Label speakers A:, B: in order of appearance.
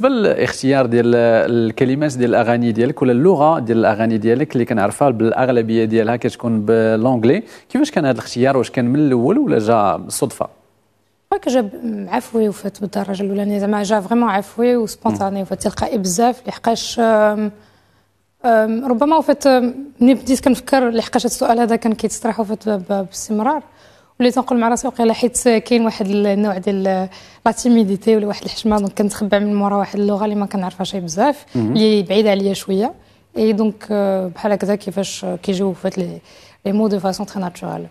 A: بالنسبه للاختيار ديال الكلمات ديال الاغاني ديالك ولا اللغه ديال الاغاني ديالك اللي كنعرفها بالاغلبيه ديالها كتكون باللونجلي كيفاش كان هذا الاختيار واش كان من الاول ولا جا بالصدفه
B: باك جا عفوي وفات بالدرجه الاولانيه يعني زعما جا فريمون عفوي وسبونتاني وفات تلقائي بزاف لحقاش ربما وفات ملي بديت كنفكر لحقاش السؤال هذا كان كيتطرح وفات باستمرار وليت نقول مع راسي وقيله حيت كاين واحد النوع ديال لا تيميديتي ولا واحد الحشمه دونك كنتخبع من مورا واحد اللغه اللي ما كنعرفهاش بزاف اللي بعيده عليا شويه اي دونك آه، بحال هكذا كيفاش كيجيو فات لي مو دو فاسون تري ناتورال